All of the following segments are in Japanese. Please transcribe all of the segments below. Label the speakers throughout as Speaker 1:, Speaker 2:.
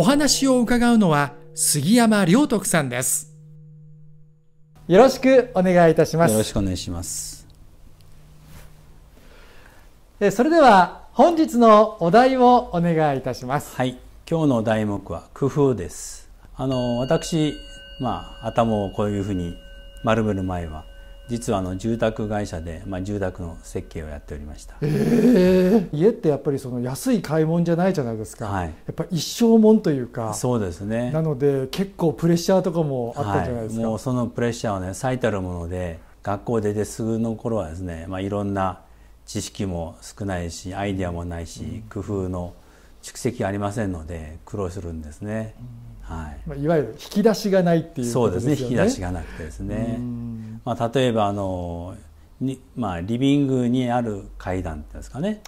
Speaker 1: お話を伺うのは杉山良徳さんですよろしくお願いいたしますよろ
Speaker 2: しくお願いします
Speaker 1: それでは本日のお題をお願いいたしますはい今
Speaker 2: 日の題目は工夫ですあの私まあ頭をこういうふうに丸める前は実はあの住宅会社で、まあ、住宅の設計をやっておりました、
Speaker 1: えー、家ってやっぱりその安い買い物じゃないじゃないですか、はい、やっぱ一生もんというかそうですねなので結構プレッシャーとかもあったじゃないですか、はい、もうそのプ
Speaker 2: レッシャーはね最たるもので学校出てすぐの頃はですね、まあ、いろんな知識も少ないしアイデアもないし、うん、工夫の蓄積ありませんので苦労するんです
Speaker 1: ね、うん、はい、いわゆる引き出しがないっていうことですねそうですね引き出しがなくてですね、う
Speaker 2: んまあ、例えばあのに、まあ、リビングにある階段ってですかね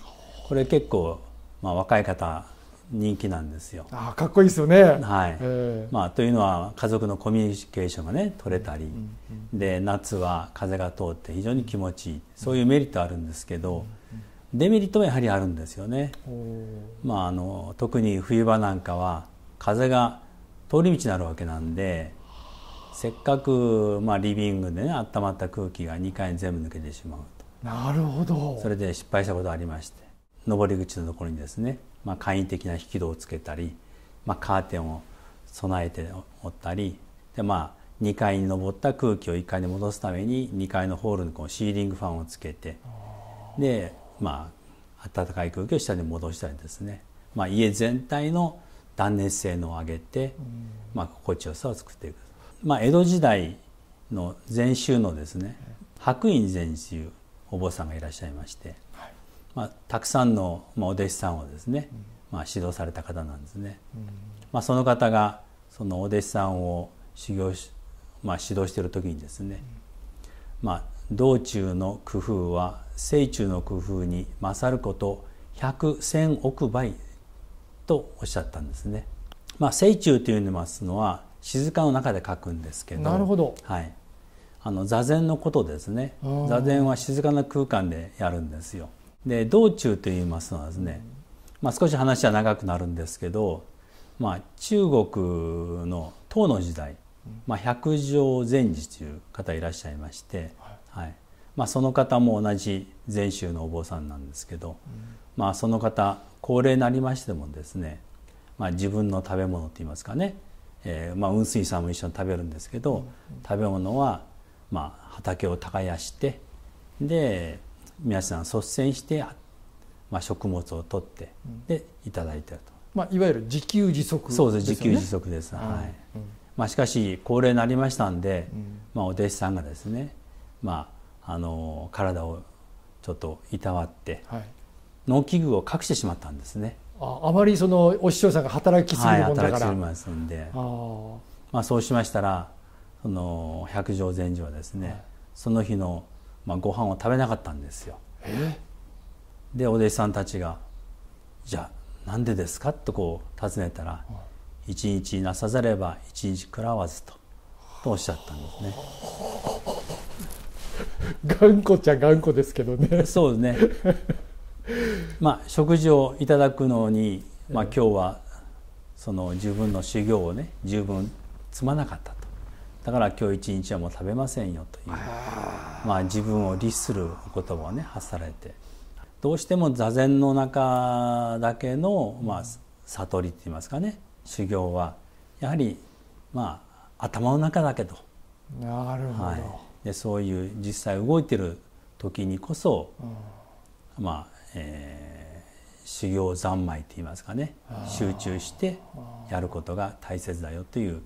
Speaker 2: これ結構、まあ、若い方人気なんですよ。
Speaker 1: あかっこいいですよね、はいえー、
Speaker 2: まあ、というのは家族のコミュニケーションがね取れたり、うんうん、で夏は風が通って非常に気持ちいいそういうメリットあるんですけど、うん、デメリットはやはりあるんですよね。まあ、あの特に冬場なんかは風が通り道になるわけなんで、せっかく、まあ、リビングでね温まった空気が2階に全部抜けてしまう
Speaker 1: となるほどそれ
Speaker 2: で失敗したことありまして上り口のところにですね、まあ、簡易的な引き戸をつけたり、まあ、カーテンを備えておったりで、まあ、2階に上った空気を1階に戻すために2階のホールにこうシーリングファンをつけてで、まあ、暖かい空気を下に戻したりですね、まあ、家全体の断熱性能を上げて、まあ、心地よさを作っていく。まあ、江戸時代の禅宗のですね白隠禅宗というお坊さんがいらっしゃいまして、はい、まあ、たくさんの、まあ、お弟子さんをですね、うん、まあ、指導された方なんですね。うん、まあ、その方がそのお弟子さんを修行し、まあ、指導している時にですね、うん、まあ、道中の工夫は正中の工夫に勝ること百千億倍とおっしゃったんですね。まあ、正中というのは静かの中で書くんですけどなるほど、はい、あの座禅のことですね座禅は静かな空間でやるんですよ。で道中といいますのはですね、まあ、少し話は長くなるんですけど、まあ、中国の唐の時代、まあ、百条禅師という方いらっしゃいまして、はいまあ、その方も同じ禅宗のお坊さんなんですけど、まあ、その方高齢になりましてもですね、まあ、自分の食べ物といいますかねえー、まあ、雲水さんも一緒に食べるんですけど、食べ物は、まあ、畑を耕してで皆さん率先して、まあ、食物を取ってでいただい
Speaker 1: てると、まあ、いわゆる自給自足です、ね、そうです自給自足です、はい、うん、
Speaker 2: まあ、しかし高齢になりましたんで、まあ、お弟子さんがですね、まあ、あの体をちょっといたわって、はい、農機具を隠してしまったんですね。
Speaker 1: ああまりそのお師匠さんが働きすぎるもんだから、はい、働きすぎますんで
Speaker 2: まあ、そうしましたらその百条禅師はですね、はい、その日の、まあ、ご飯を食べなかったんですよでお弟子さんたちが「じゃあなんでですか?」とこう尋ねたら「一、日なさざれば一日食らわずと」とおっしゃったんですね。頑固ちゃ頑固ですけどね。そうですね。まあ、食事をいただくのに、まあ、今日はその自分の修行をね十分積まなかったとだから今日一日はもう食べませんよというまあ、自分を律する言葉をね発されてどうしても座禅の中だけの、まあ、悟りって言いますかね修行はやはり、まあ、頭の中だけと。
Speaker 1: なるほど、はい、
Speaker 2: でそういう実際動いてる時にこそ、うん、まあえー、修行三昧って言いますかね集中してやることが大切だよという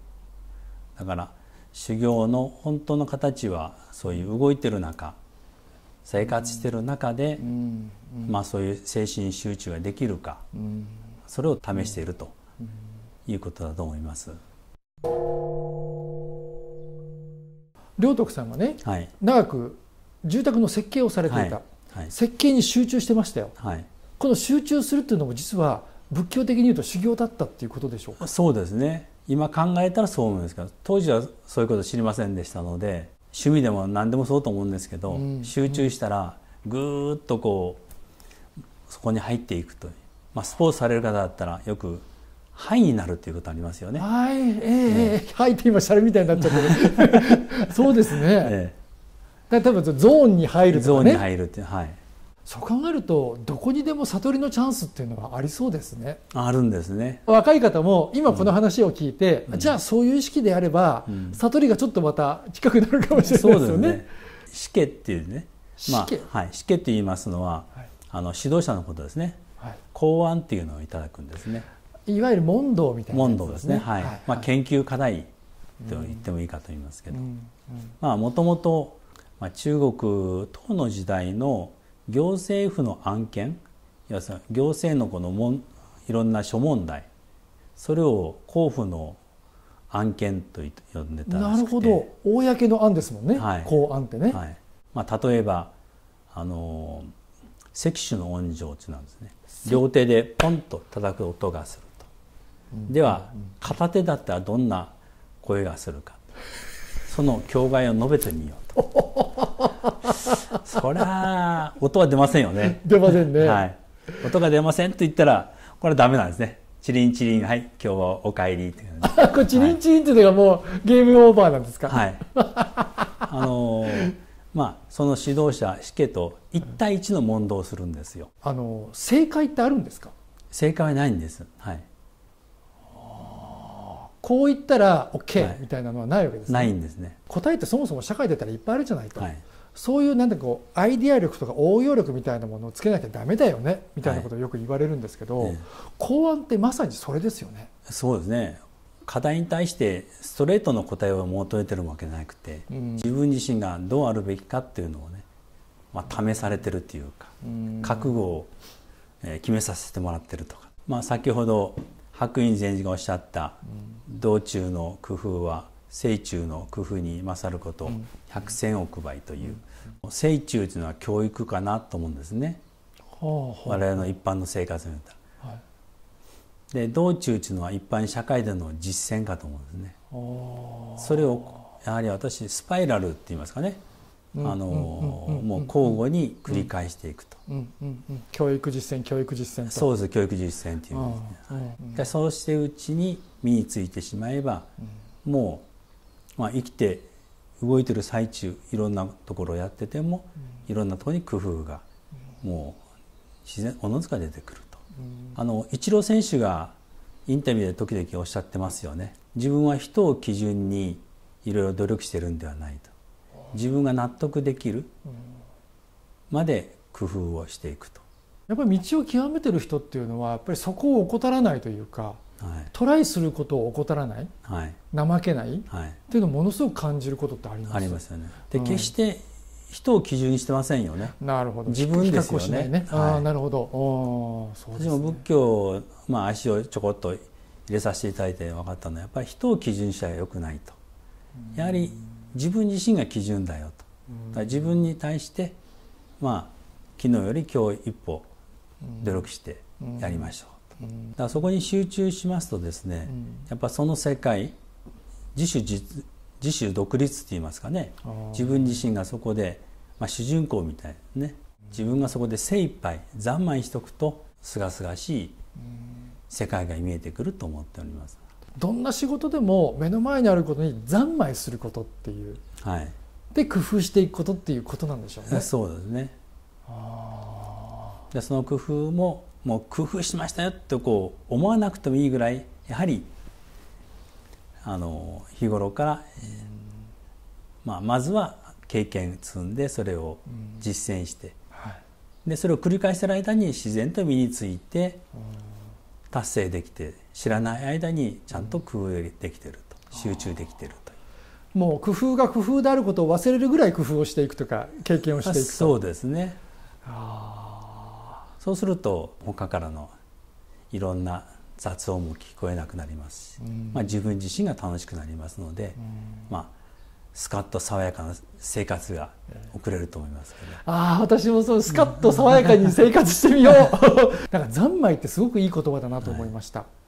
Speaker 2: だから修行の本当の形はそういう動いてる中生活してる中で、うんまあ、そういう精神集中ができるか、うん、それを試しているということだと思います。
Speaker 1: 良徳さんはね、はい、長く住宅の設計をされていた、はい、設計に集中してましたよ、はい、この集中するっていうのも実は仏教的に言うと修行だったっていうことでしょう
Speaker 2: かそうですね今考えたらそう思うんですが当時はそういうこと知りませんでしたので趣味でも何でもそうと思うんですけど、うん、集中したらぐっとこうそこに入っていくという、まあ、スポーツされる方だったらよく肺になるっていうことありますよね。
Speaker 1: はい、えー、えはいって今しゃれみたいになっちゃってる。そうですね。え多分ゾーンに入るとかね。ゾーンに
Speaker 2: 入るってはい。
Speaker 1: そう考えるとどこにでも悟りのチャンスっていうのはありそうですね。
Speaker 2: あるんですね。
Speaker 1: 若い方も今この話を聞いて、うん、じゃあそういう意識であれば、うん、悟りがちょっとまた近くなるかもしれないですよね。ね死刑っ
Speaker 2: ていうね。まあ、はい、死刑って言いますのは、はい、あの指導者のことですね。はい、公安っていうのをいただくんですね。
Speaker 1: いわゆる問答みたいな、ね、問答ですね。はい。はい、ま
Speaker 2: あ研究課題と言ってもいいかと思いますけど、まあもともとまあ、中国唐の時代の行政府の案件要するに行政のこのもんいろんな諸問題それを公府の案件と呼んで
Speaker 1: たなるほど公の案
Speaker 2: ですもんね、はい、公案ってね、はい、まあ、例えばあの関首の恩情ってなんですね両手でポンと叩く音がすると、うん、では片手だったらどんな声がするかその境界を述べてみようと そりゃ音は出ませんよね出ませんね、はい、音が出ませんと言ったらこれはダメなんですねチリンチリンはい今日はお帰りって
Speaker 1: 感じ これチリンチリンっていうのがもうゲームオーバーなんですかはい
Speaker 2: あのー、まあその指導者死刑と一対一の問答をするん
Speaker 1: ですよあの正解ってあるんですか正解はないんですはいこう言ったら OK みたいなのはないわけです、ね、ないんですね答えってそもそも社会でたらいっぱいあるじゃないと、はい、そういうなんこうアイディア力とか応用力みたいなものをつけなきゃだめだよねみたいなことをよく言われるんですけど、はい、公安ってまさにそれですよね
Speaker 2: そうですね課題に対してストレートの答えを求めてるわけじゃなくて、うん、自分自身がどうあるべきかっていうのをね、まあ、試されてるっていうか、うん、覚悟を決めさせてもらってるとか、まあ、先ほど白隠禅師がおっしゃった道中の工夫は清中の工夫に勝ること百千億倍という清中というのは教育かなと思うんですね、我々の一般の生活におては。で道中というのは一般社会での実践かと思うん
Speaker 1: で
Speaker 2: すね。それをやはり私スパイラルって言いますかね
Speaker 1: あのも
Speaker 2: う交互に繰り返していくと、
Speaker 1: 教育実践教育実践そうです教育実践っていうんででそうしてうち
Speaker 2: に身についてしまえば、もう、まあ、生きて動いてる最中いろんなところをやってても、いろんなところに工夫が、もう自然おのずか出てくると、あのイチロー選手がインタビューで時々おっしゃってますよね自分は人を基準にいろいろ努力してるんではないと
Speaker 1: 自分が納得できるまで工夫をしていくと。やっぱり道を極めてる人っていうのはやっぱりそこを怠らないというか、はい、トライすることを怠らない、はい、怠けない、はい、っていうのをものすごく感じることってありますありますよね。で、うん、決して人を基準にしてませんよね。なるほど。自分ですよね。ねああ、なるほど。おそうです、ね、私
Speaker 2: も仏教まあ足をちょこっと入れさせていただいて分かったのはやっぱり人を基準にしちゃよくないと。
Speaker 1: やはり自分自
Speaker 2: 身が基準だよと、だ自分に対してまあ昨日より今日一歩努力してやりましょうと、だからそこに集中しますとですね、やっぱその世界自主自自主独立っていいますかね自分自身がそこで、まあ、主人公みたいなね自分がそこで精一杯三昧しとくとすがすがしい世界が見えてくると思っております。
Speaker 1: どんな仕事でも目の前にあることに三昧することっていう、はい、で工夫していくことっていうことなんでしょうね。
Speaker 2: そうですねでその工夫ももう工夫しましたよってこう思わなくてもいいぐらいやはりあの日頃から、えー、まあ、まずは経験積んでそれを実践して、はい、でそれを繰り返してる間に自然と身について達成できて知らない間にちゃんと工夫できてると集中できてるとい
Speaker 1: うもう工夫が工夫であることを忘れるぐらい工夫をしていくとか経験をしていくとそ
Speaker 2: うですねそうすると他からのいろんな雑音も聞こえなくなりますし、まあ、自分自身が楽しくなりますので、まあスカッと爽やかな生活が送れると思いますけ
Speaker 1: ああ私もそうスカッと爽やかに生活してみよう なんか三昧ってすごくいい言葉だなと思いました、はい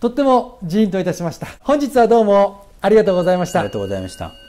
Speaker 1: とってもジーといたしました本日はどうもありがとうございましたありがとうございました